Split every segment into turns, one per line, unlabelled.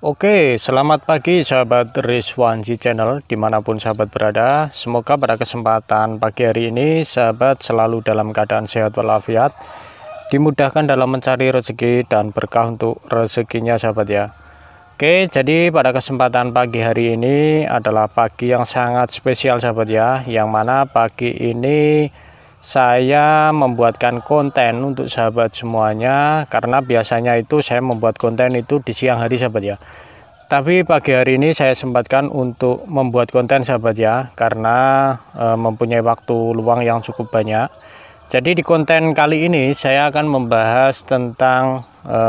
Oke, selamat pagi sahabat Rizwanji Channel dimanapun sahabat berada. Semoga pada kesempatan pagi hari ini sahabat selalu dalam keadaan sehat walafiat, dimudahkan dalam mencari rezeki dan berkah untuk rezekinya sahabat ya. Oke, jadi pada kesempatan pagi hari ini adalah pagi yang sangat spesial sahabat ya, yang mana pagi ini saya membuatkan konten untuk sahabat semuanya karena biasanya itu saya membuat konten itu di siang hari sahabat ya tapi pagi hari ini saya sempatkan untuk membuat konten sahabat ya karena e, mempunyai waktu luang yang cukup banyak jadi di konten kali ini saya akan membahas tentang e,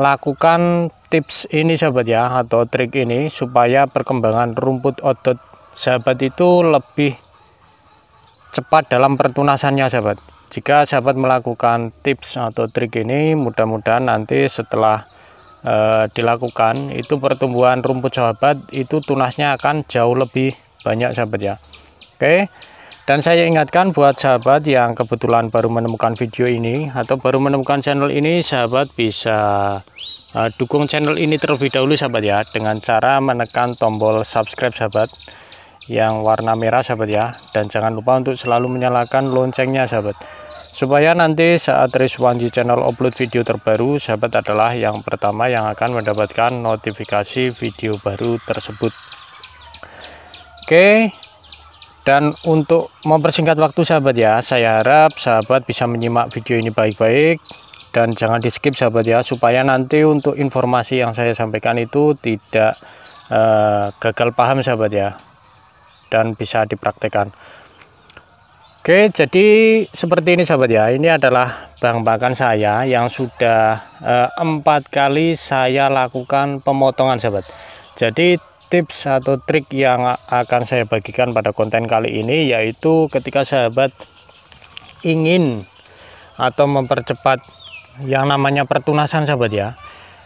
lakukan tips ini sahabat ya atau trik ini supaya perkembangan rumput otot sahabat itu lebih cepat dalam pertunasannya sahabat jika sahabat melakukan tips atau trik ini mudah-mudahan nanti setelah e, dilakukan itu pertumbuhan rumput sahabat itu tunasnya akan jauh lebih banyak sahabat ya oke dan saya ingatkan buat sahabat yang kebetulan baru menemukan video ini atau baru menemukan channel ini sahabat bisa e, dukung channel ini terlebih dahulu sahabat ya dengan cara menekan tombol subscribe sahabat yang warna merah sahabat ya dan jangan lupa untuk selalu menyalakan loncengnya sahabat supaya nanti saat Rizwanji channel upload video terbaru sahabat adalah yang pertama yang akan mendapatkan notifikasi video baru tersebut oke dan untuk mempersingkat waktu sahabat ya saya harap sahabat bisa menyimak video ini baik-baik dan jangan di skip sahabat ya supaya nanti untuk informasi yang saya sampaikan itu tidak uh, gagal paham sahabat ya dan bisa dipraktekkan Oke jadi seperti ini sahabat ya ini adalah bank pakan saya yang sudah eh, empat eh, kali saya lakukan pemotongan sahabat jadi tips atau trik yang akan saya bagikan pada konten kali ini yaitu ketika sahabat ingin atau mempercepat yang namanya pertunasan sahabat ya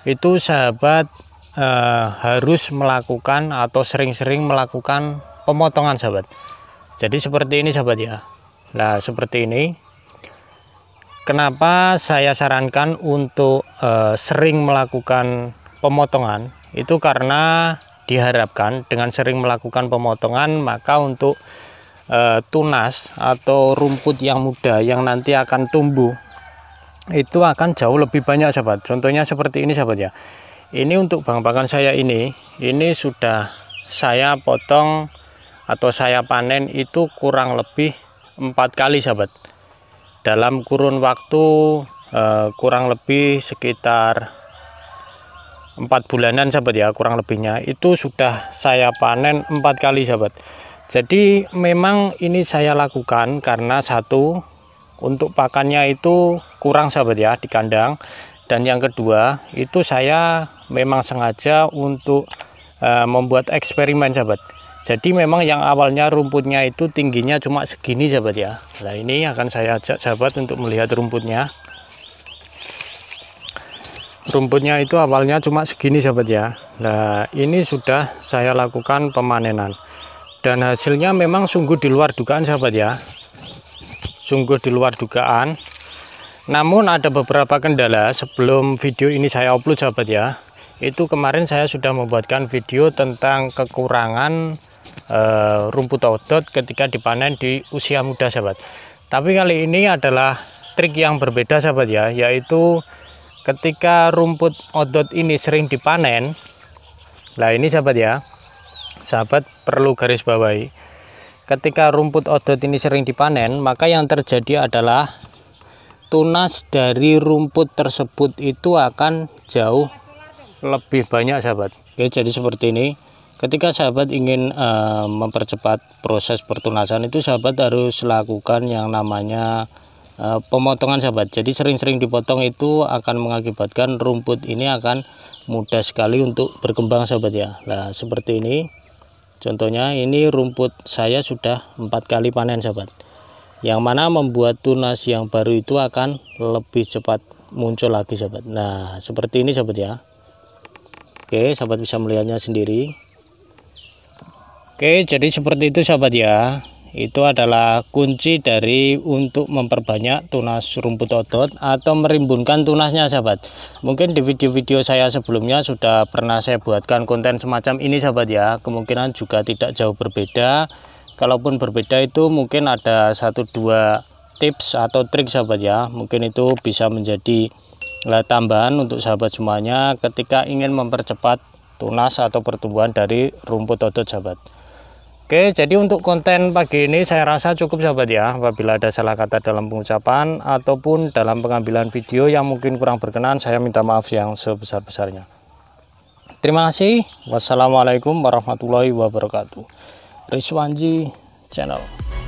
itu sahabat eh, harus melakukan atau sering-sering melakukan pemotongan sahabat jadi seperti ini sahabat ya nah seperti ini kenapa saya sarankan untuk e, sering melakukan pemotongan itu karena diharapkan dengan sering melakukan pemotongan maka untuk e, tunas atau rumput yang muda yang nanti akan tumbuh itu akan jauh lebih banyak sahabat contohnya seperti ini sahabat ya ini untuk bang-bangan saya ini ini sudah saya potong atau saya panen itu kurang lebih empat kali sahabat dalam kurun waktu eh, kurang lebih sekitar empat bulanan sahabat ya kurang lebihnya itu sudah saya panen empat kali sahabat jadi memang ini saya lakukan karena satu untuk pakannya itu kurang sahabat ya di kandang dan yang kedua itu saya memang sengaja untuk e, membuat eksperimen sahabat jadi memang yang awalnya rumputnya itu tingginya cuma segini sahabat ya. Nah ini akan saya ajak sahabat untuk melihat rumputnya. Rumputnya itu awalnya cuma segini sahabat ya. Nah ini sudah saya lakukan pemanenan. Dan hasilnya memang sungguh di luar dugaan sahabat ya. Sungguh di luar dugaan. Namun ada beberapa kendala sebelum video ini saya upload sahabat ya. Itu kemarin saya sudah membuatkan video tentang kekurangan e, rumput otot ketika dipanen di usia muda sahabat tapi kali ini adalah trik yang berbeda sahabat ya yaitu ketika rumput otot ini sering dipanen nah ini sahabat ya sahabat perlu garis bawahi ketika rumput odot ini sering dipanen maka yang terjadi adalah tunas dari rumput tersebut itu akan jauh lebih banyak sahabat Oke jadi seperti ini Ketika sahabat ingin uh, mempercepat proses pertunasan itu sahabat harus lakukan yang namanya uh, pemotongan sahabat. Jadi sering-sering dipotong itu akan mengakibatkan rumput ini akan mudah sekali untuk berkembang sahabat ya. Nah, seperti ini. Contohnya ini rumput saya sudah empat kali panen sahabat. Yang mana membuat tunas yang baru itu akan lebih cepat muncul lagi sahabat. Nah, seperti ini sahabat ya. Oke, sahabat bisa melihatnya sendiri. Oke jadi seperti itu sahabat ya itu adalah kunci dari untuk memperbanyak tunas rumput otot atau merimbunkan tunasnya sahabat mungkin di video-video saya sebelumnya sudah pernah saya buatkan konten semacam ini sahabat ya kemungkinan juga tidak jauh berbeda kalaupun berbeda itu mungkin ada satu dua tips atau trik sahabat ya mungkin itu bisa menjadi e, tambahan untuk sahabat semuanya ketika ingin mempercepat tunas atau pertumbuhan dari rumput otot sahabat Oke, jadi untuk konten pagi ini saya rasa cukup sahabat ya. Apabila ada salah kata dalam pengucapan ataupun dalam pengambilan video yang mungkin kurang berkenan, saya minta maaf yang sebesar-besarnya. Terima kasih. Wassalamualaikum warahmatullahi wabarakatuh. Rizwanji Channel.